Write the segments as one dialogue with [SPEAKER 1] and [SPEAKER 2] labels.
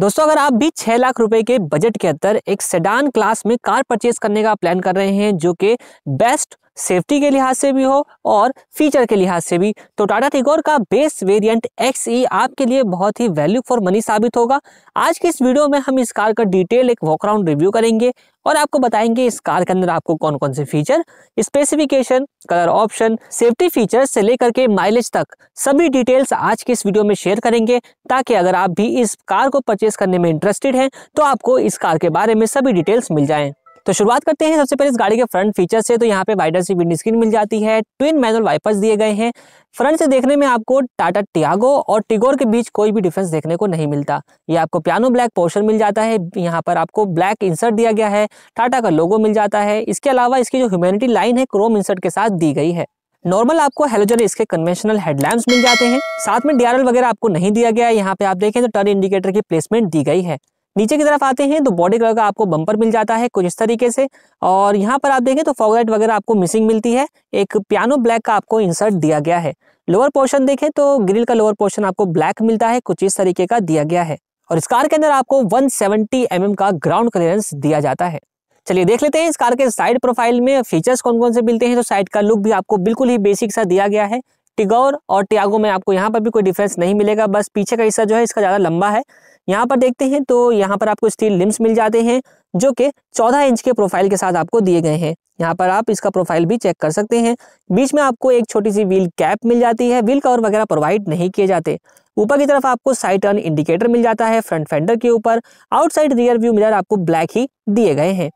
[SPEAKER 1] दोस्तों अगर आप भी छह लाख रुपए के बजट के अंदर एक सेडान क्लास में कार परचेज करने का प्लान कर रहे हैं जो कि बेस्ट सेफ्टी के लिहाज से भी हो और फीचर के लिहाज से भी तो टाटा टिगोर का base variant X E e आपके लिए बहुत ही वैल्यू फॉर मनी साबित होगा आज के इस वीडियो में हम इस कार का डिटेल एक वॉकराउंड रिव्यू करेंगे और आपको बताएंगे इस कार के अंदर आपको कौन कौन से feature specification colour option safety feature से लेकर के माइलेज तक सभी डिटेल्स आज के इस वीडियो में शेयर करेंगे ताकि अगर आप भी इस कार को परचेस करने में इंटरेस्टेड हैं तो आपको इस कार के बारे में सभी डिटेल्स मिल जाएं तो शुरुआत करते हैं सबसे पहले इस गाड़ी के फ्रंट फीचर से तो यहाँ पे वाइडर सी विंड स्क्रीन मिल जाती है ट्विन मैनुअल वाइपर्स दिए गए हैं फ्रंट से देखने में आपको टाटा टियागो और टिगोर के बीच कोई भी डिफरेंस देखने को नहीं मिलता ये आपको पियानो ब्लैक पोर्शन मिल जाता है यहाँ पर आपको ब्लैक इंसर्ट दिया गया है टाटा का लोगो मिल जाता है इसके अलावा इसकी जो ह्यूमैनिटी लाइन है क्रोम इंसर्ट के साथ दी गई है नॉर्मल आपको हेलोजन इसके कन्वेंशनल हेडलैम्प मिल जाते हैं साथ में डीआरएल वगैरह आपको नहीं दिया गया है यहाँ पे आप देखें तो टर्न इंडिकेटर की प्लेसमेंट दी गई है नीचे की तरफ आते हैं तो बॉडी कलर का आपको बम्पर मिल जाता है कुछ इस तरीके से और यहाँ पर आप देखें तो फॉगलाइट वगैरह आपको मिसिंग मिलती है एक पियानो ब्लैक का आपको इंसर्ट दिया गया है लोअर पोर्शन देखें तो ग्रिल का लोअर पोर्शन आपको ब्लैक मिलता है कुछ इस तरीके का दिया गया है और इस कार के अंदर आपको 170 सेवेंटी mm का ग्राउंड क्लियरेंस दिया जाता है चलिए देख लेते हैं इस कार के साइड प्रोफाइल में फीचर्स कौन कौन से मिलते हैं तो साइड का लुक भी आपको बिल्कुल ही बेसिक सा दिया गया है टिगोर और टियागो में आपको यहाँ पर भी कोई डिफरेंस नहीं मिलेगा बस पीछे का हिस्सा जो है इसका ज़्यादा लंबा है यहाँ पर देखते हैं तो यहाँ पर आपको स्टील लिम्स मिल जाते हैं जो कि 14 इंच के प्रोफाइल के साथ आपको दिए गए हैं यहाँ पर आप इसका प्रोफाइल भी चेक कर सकते हैं बीच में आपको एक छोटी सी व्हील कैप मिल जाती है व्हील कवर वगैरह प्रोवाइड नहीं किए जाते ऊपर की तरफ आपको साइड टर्न इंडिकेटर मिल जाता है फ्रंट फेंडर के ऊपर आउटसाइड रियर व्यू मिरर आपको ब्लैक ही दिए गए हैं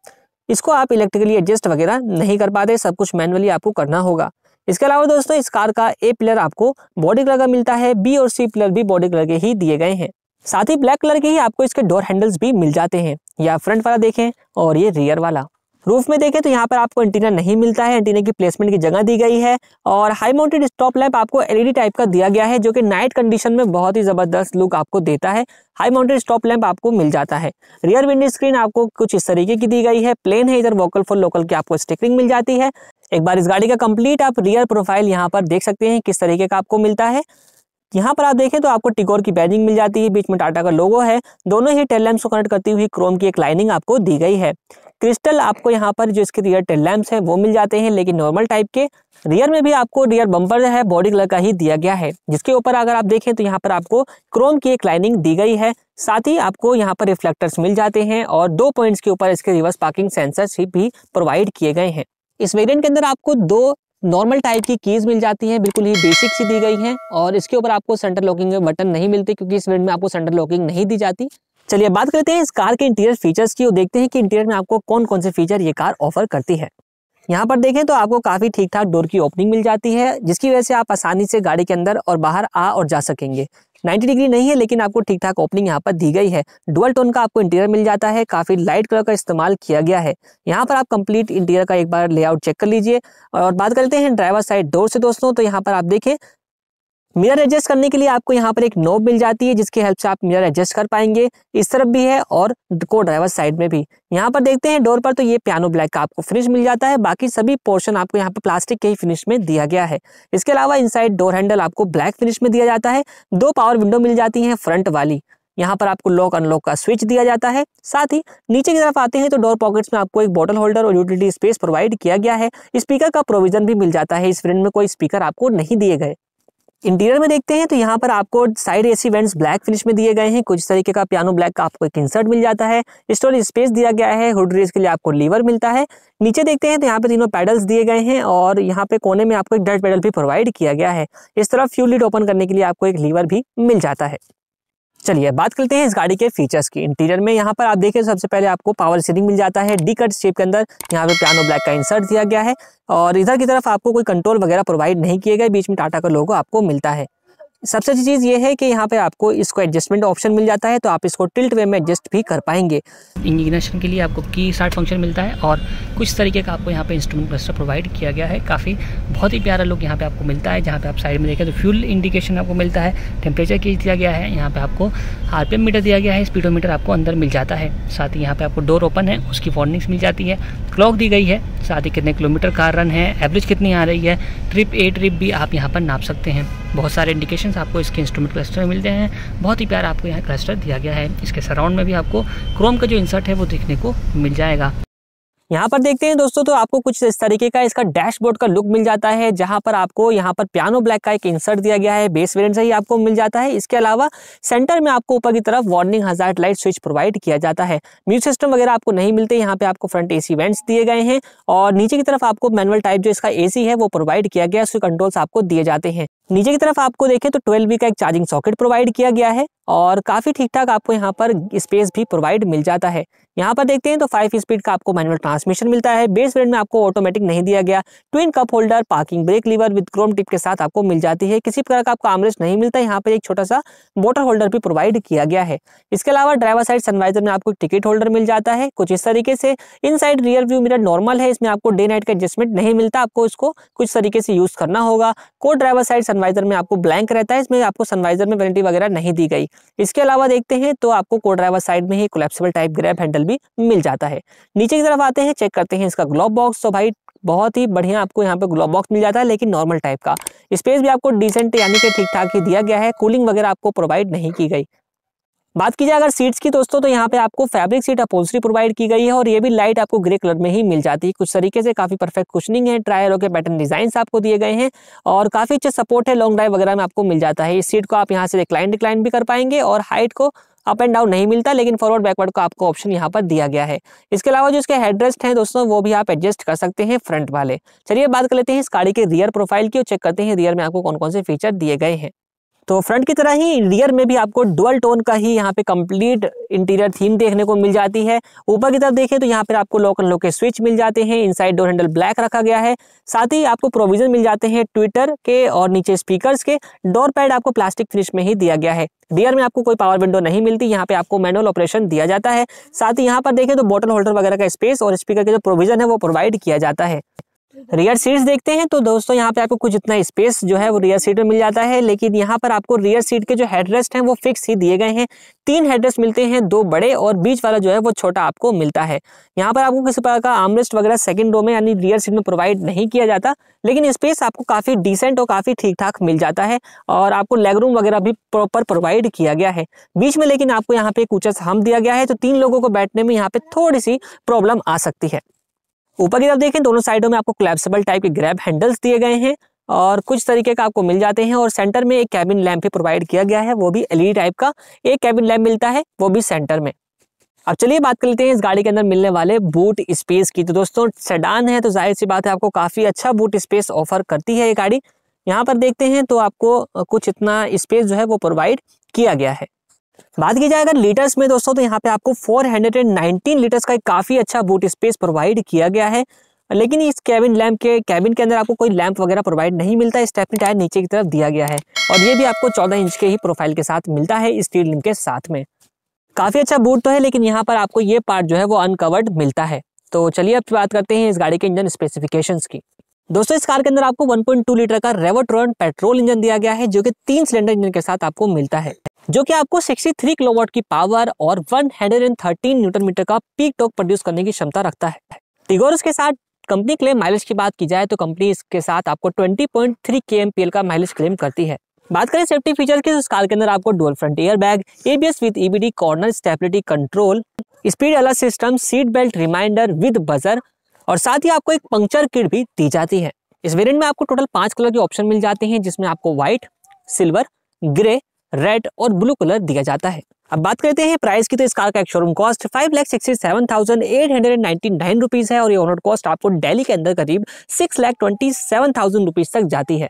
[SPEAKER 1] इसको आप इलेक्ट्रिकली एडजस्ट वगैरह नहीं कर पाते सब कुछ मैनुअली आपको करना होगा इसके अलावा दोस्तों इस कार का ए पिलर आपको बॉडी कलर का मिलता है बी और सी पिलर भी बॉडी कलर के ही दिए गए हैं साथ ही ब्लैक कलर के ही आपको इसके डोर हैंडल्स भी मिल जाते हैं या फ्रंट वाला देखें और ये रियर वाला रूफ में देखें तो यहाँ पर आपको एंटीना नहीं मिलता है एंटीना की प्लेसमेंट की जगह दी गई है और हाई माउंटेड स्टॉप लैम्प आपको एलईडी टाइप का दिया गया है जो कि नाइट कंडीशन में बहुत ही ज़बरदस्त लुक आपको देता है हाई माउंटेड स्टॉप लैम्प आपको मिल जाता है रियर विंडो स्क्रीन आपको कुछ इस तरीके की दी गई है प्लेन है इधर वोकल फॉर लोकल की आपको स्टिकरिंग मिल जाती है एक बार इस गाड़ी का कंप्लीट आप रियर प्रोफाइल यहाँ पर देख सकते हैं किस तरीके का आपको मिलता है यहाँ पर आप देखें तो आपको टिकोर की बैजिंग मिल जाती है बीच में टाटा का लोगो है दोनों ही टेल लैम्प को कनेक्ट करती हुई क्रोम की एक लाइनिंग आपको दी गई है क्रिस्टल आपको यहाँ पर जो इसके रियर टेल लैम्प्स है वो मिल जाते हैं लेकिन नॉर्मल टाइप के रियर में भी आपको रियर बम्पर है बॉडी कलर का ही दिया गया है जिसके ऊपर अगर आप देखें तो यहाँ पर आपको क्रोम की एक लाइनिंग दी गई है साथ ही आपको यहाँ पर रिफ्लेक्टर्स मिल जाते हैं और दो पॉइंट्स के ऊपर इसके रिवर्स पार्किंग सेंसर्स भी प्रोवाइड किए गए हैं इस वेरिएंट के अंदर आपको दो नॉर्मल टाइप की कीज़ मिल जाती हैं बिल्कुल ही बेसिक सी दी गई हैं और इसके ऊपर आपको सेंटर लॉकिंग बटन नहीं मिलते क्योंकि इस वेंट में आपको सेंटर लॉकिंग नहीं दी जाती चलिए बात करते हैं इस कार के इंटीरियर फीचर्स की और देखते हैं कि इंटीरियर में आपको कौन कौन से फीचर ये कार ऑफर करती है यहाँ पर देखें तो आपको काफ़ी ठीक ठाक डोर की ओपनिंग मिल जाती है जिसकी वजह से आप आसानी से गाड़ी के अंदर और बाहर आ और जा सकेंगे 90 डिग्री नहीं है लेकिन आपको ठीक ठाक ओपनिंग यहाँ पर दी गई है डुअल टोन का आपको इंटीरियर मिल जाता है काफ़ी लाइट कलर का इस्तेमाल किया गया है यहाँ पर आप कंप्लीट इंटीरियर का एक बार लेआउट चेक कर लीजिए और बात करते हैं ड्राइवर साइड डोर से दोस्तों तो यहाँ पर आप देखें मिरर एडजस्ट करने के लिए आपको यहाँ पर एक नोब मिल जाती है जिसकी हेल्प से आप मिरर एडजस्ट कर पाएंगे इस तरफ भी है और को ड्राइवर साइड में भी यहाँ पर देखते हैं डोर पर तो ये पियानो ब्लैक का आपको फिनिश मिल जाता है बाकी सभी पोर्शन आपको यहाँ पर प्लास्टिक के ही फिनिश में दिया गया है इसके अलावा इन डोर हैंडल आपको ब्लैक फिनिश में दिया जाता है दो पावर विंडो मिल जाती है फ्रंट वाली यहाँ पर आपको लॉक अनलॉक का स्विच दिया जाता है साथ ही नीचे की तरफ आते हैं तो डोर पॉकेट्स में आपको एक बॉटल होल्डर और यूटिलिटी स्पेस प्रोवाइड किया गया है स्पीकर का प्रोविजन भी मिल जाता है इस फ्रेंड में कोई स्पीकर आपको नहीं दिए गए इंटीरियर में देखते हैं तो यहाँ पर आपको side AC vents black finish में दिए गए हैं कुछ तरीके का पियानो ब्लैक का आपको एक इंसर्ट मिल जाता है स्टोरेज स्पेस दिया गया है हुड रेस के लिए आपको लीवर मिलता है नीचे देखते हैं तो यहाँ पे तीनों पैडल्स दिए गए हैं और यहाँ पे कोने में आपको एक डट पैडल भी प्रोवाइड किया गया है इस तरह फ्यूल लीड ओपन करने के लिए आपको एक लीवर भी मिल जाता है चलिए बात करते हैं इस गाड़ी के फीचर्स की इंटीरियर में यहाँ पर आप देखिए सबसे पहले आपको पावर स्टीयरिंग मिल जाता है डी कट शेप के अंदर यहाँ पे प्यानो ब्लैक का इंसर्ट दिया गया है और इधर की तरफ आपको कोई कंट्रोल वगैरह प्रोवाइड नहीं किए गए बीच में टाटा का लोगो आपको मिलता है सबसे अच्छी चीज़ ये है कि यहाँ पे आपको इसको एडजस्टमेंट ऑप्शन मिल जाता है तो आप इसको टिल्ट वे में एडजस्ट भी कर पाएंगे इंग्निशन के लिए आपको की स्टार्ट फंक्शन मिलता है और कुछ तरीके का आपको यहाँ पे इंस्ट्रूमेंट क्लस्टर प्रोवाइड किया गया है काफ़ी बहुत ही प्यारा लुक यहाँ पे आपको मिलता है जहाँ पे आप साइड में देखें तो फ्यूल इंडिकेशन आपको मिलता है टेम्परेचर की दिया गया है यहाँ पे आपको आर मीटर दिया गया है स्पीडोमीटर आपको अंदर मिल जाता है साथ ही यहाँ पे आपको डोर ओपन है उसकी वार्निंग्स मिल जाती है क्लॉक दी गई है साथ ही कितने किलोमीटर कार रन है एवरेज कितनी आ रही है ट्रिप ए ट्रिप भी आप यहाँ पर नाप सकते हैं बहुत सारे इंडिकेशन आपको इसके इंस्ट्रूमेंट क्लस्टर में मिलते हैं बहुत ही प्यार आपको यहाँ क्लस्टर दिया गया है इसके सराउंड में भी आपको क्रोम का जो इंसर्ट है वो देखने को मिल जाएगा यहाँ पर देखते हैं दोस्तों तो आपको कुछ इस तरीके का इसका डैशबोर्ड का लुक मिल जाता है जहां पर आपको यहाँ पर पियानो ब्लैक का एक इंसर्ट दिया गया है बेस वेरिएंट से ही आपको मिल जाता है इसके अलावा सेंटर में आपको ऊपर की तरफ warning hazard light switch provide किया जाता है म्यूजिक सिस्टम वगैरह आपको नहीं मिलते यहाँ पे आपको फ्रंट सी वेंट्स दिए गए हैं और नीचे की तरफ आपको मैनुअल टाइप जो इसका सी है वो प्रोवाइड किया गया उसके कंट्रोल्स आपको दिए जाते हैं नीचे की तरफ आपको देखें तो 12V का एक चार्जिंग सॉकेट प्रोवाइड किया गया है और काफ़ी ठीक ठाक आपको यहाँ पर स्पेस भी प्रोवाइड मिल जाता है यहाँ पर देखते हैं तो 5 स्पीड का आपको मैनुअल ट्रांसमिशन मिलता है बेस वेरिएंट में आपको ऑटोमेटिक नहीं दिया गया twin cup holder parking brake lever with chrome tip के साथ आपको मिल जाती है किसी प्रकार का आपको आमरेज नहीं मिलता है यहाँ पर एक छोटा सा बोटल होल्डर भी प्रोवाइड किया गया है इसके अलावा ड्राइवर साइड सनवाइजर में आपको टिकट होल्डर मिल जाता है कुछ इस तरीके से inside rear view mirror normal है इसमें आपको डे नाइट का एडजस्टमेंट नहीं मिलता आपको इसको कुछ तरीके से यूज करना होगा को ड्राइवर साइड सनवाइजर में आपको ब्लैंक रहता है इसमें आपको सनवाइजर में वारंटी वगैरह नहीं दी गई इसके अलावा देखते हैं तो आपको को ड्राइवर साइड में ही कोलेप्सिबल टाइप ग्रैप हैंडल भी मिल जाता है नीचे की तरफ आते हैं चेक करते हैं इसका ग्लोब बॉक्स तो भाई बहुत ही बढ़िया आपको यहाँ पे ग्लोब बॉक्स मिल जाता है लेकिन नॉर्मल टाइप का स्पेस भी आपको डिसेंट यानी कि ठीक ठाक ही दिया गया है कूलिंग वगैरह आपको प्रोवाइड नहीं की गई बात की जाए अगर सीट्स की दोस्तों तो यहाँ पे आपको फैब्रिक सीट अपोल्सरी प्रोवाइड की गई है और ये भी लाइट आपको ग्रे कलर में ही मिल जाती है कुछ तरीके से काफी परफेक्ट कुशनिंग है ट्रायरों के पैटर्न डिजाइन आपको दिए गए हैं और काफी अच्छे सपोर्ट है लॉन्ग ड्राइव वगैरह में आपको मिल जाता है इस सीट को आप यहाँ से रिक्लाइन डिक्लाइन भी कर पाएंगे और हाइट को अप एंड डाउन नहीं मिलता लेकिन फॉरवर्ड बैकवर्ड का आपको ऑप्शन यहाँ पर दिया गया है इसके अलावा जो इसके हेडरेस्ट हैं दोस्तों वो भी आप एडजस्ट कर सकते हैं फ्रंट वाले चलिए बात कर लेते हैं इस गाड़ी के रियर प्रोफाइल की और चेक करते हैं रियर में आपको कौन कौन से फीचर दिए गए हैं तो फ्रंट की तरह ही रियर में भी आपको डुअल टोन का ही यहाँ पे कंप्लीट इंटीरियर थीम देखने को मिल जाती है ऊपर की तरफ देखें तो यहाँ पर आपको लॉक एंड लोके स्विच मिल जाते हैं इनसाइड डोर हैंडल ब्लैक रखा गया है साथ ही आपको प्रोविजन मिल जाते हैं ट्विटर के और नीचे स्पीकर्स के डोर पैड आपको प्लास्टिक फिनिश में ही दिया गया है रियर में आपको कोई पावर विंडो नहीं मिलती यहाँ पे आपको मैनुअल ऑपरेशन दिया जाता है साथ ही यहाँ पर देखें तो बोटल होल्डर वगैरह का स्पेस और स्पीकर के जो प्रोविजन है वो प्रोवाइड किया जाता है रियर सीट्स देखते हैं तो दोस्तों यहाँ पे आपको कुछ इतना स्पेस जो है वो रियर सीट में मिल जाता है लेकिन यहाँ पर आपको रियर सीट के जो हेडरेस्ट हैं वो फिक्स ही दिए गए हैं तीन हेडरेस्ट मिलते हैं दो बड़े और बीच वाला जो है वो छोटा आपको मिलता है यहाँ पर आपको किसी प्रकार का आमरेस्ट वगैरह सेकेंड रो में यानी रियर सीट में प्रोवाइड नहीं किया जाता लेकिन स्पेस आपको काफ़ी डिसेंट और काफ़ी ठीक ठाक मिल जाता है और आपको लेग रूम वगैरह भी प्रॉपर प्रोवाइड किया गया है बीच में लेकिन आपको यहाँ पे एक हम दिया गया है तो तीन लोगों को बैठने में यहाँ पे थोड़ी सी प्रॉब्लम आ सकती है ऊपर की तरफ देखें दोनों साइडों में आपको क्लैप्सबल टाइप के ग्रैब हैंडल्स दिए गए हैं और कुछ तरीके का आपको मिल जाते हैं और सेंटर में एक कैबिन लैम्प भी प्रोवाइड किया गया है वो भी एलईडी टाइप का एक कैबिन लैम्प मिलता है वो भी सेंटर में अब चलिए बात कर लेते हैं इस गाड़ी के अंदर मिलने वाले बूट स्पेस की तो दोस्तों सेडान है तो जाहिर सी बात है आपको काफ़ी अच्छा बूट स्पेस ऑफर करती है ये गाड़ी यहाँ पर देखते हैं तो आपको कुछ इतना स्पेस जो है वो प्रोवाइड किया गया है बात की जाए अगर लीटर्स में दोस्तों तो यहाँ पे आपको 419 लीटर्स का एक काफ़ी अच्छा बूट स्पेस प्रोवाइड किया गया है लेकिन इस कैबिन लैम्प के कैबिन के अंदर आपको कोई लैंप वगैरह प्रोवाइड नहीं मिलता है स्टेपनी टायर नीचे की तरफ दिया गया है और ये भी आपको 14 इंच के ही प्रोफाइल के साथ मिलता है स्टील लिम के साथ में काफ़ी अच्छा बूट तो है लेकिन यहाँ पर आपको ये पार्ट जो है वो अनकवर्ड मिलता है तो चलिए अब बात करते हैं इस गाड़ी के इंजन स्पेसिफिकेशन की दोस्तों इस कार के अंदर आपको 1.2 लीटर का रेवोट्रॉन पेट्रोल इंजन दिया गया है जो कि तीन सिलेंडर इंजन के साथ आपको मिलता है जो कि आपको 63 थ्री किलोवाट की पावर और 113 हंड्रेड मीटर का पीक टॉक प्रोड्यूस करने की क्षमता रखता है टिगोरस के साथ कंपनी क्लेम माइलेज की बात की जाए तो कंपनी इसके साथ आपको 20.3 पॉइंट थ्री का माइलेज क्लेम करती है बात करें सेफ्टी फीचर की तो इस कार के अंदर आपको dual front air bag ABS with EBD corner stability control speed alert system seat belt reminder with buzzer और साथ ही आपको एक पंक्चर किट भी दी जाती है इस वेरियंट में आपको टोटल पांच कलर के ऑप्शन मिल जाते हैं जिसमें आपको व्हाइट सिल्वर ग्रे रेड और ब्लू कलर दिया जाता है अब बात करते हैं प्राइस की तो इस कार का एक showroom cost five lakh sixty seven thousand eight hundred ninety nine rupees है और ये ऑनर कॉस्ट आपको दिल्ली के अंदर करीब six lakh twenty seven thousand rupees तक जाती है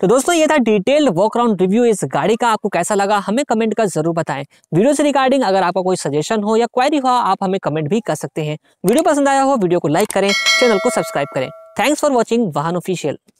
[SPEAKER 1] तो दोस्तों ये था डिटेल्ड वॉक राउंड रिव्यू इस गाड़ी का आपको कैसा लगा हमें कमेंट कर जरूर बताएं वीडियो से रिगार्डिंग अगर आपका कोई सजेशन हो या क्वेरी हो आप हमें कमेंट भी कर सकते हैं वीडियो पसंद आया हो वीडियो को लाइक करें चैनल को सब्सक्राइब करें thanks for watching Vahan official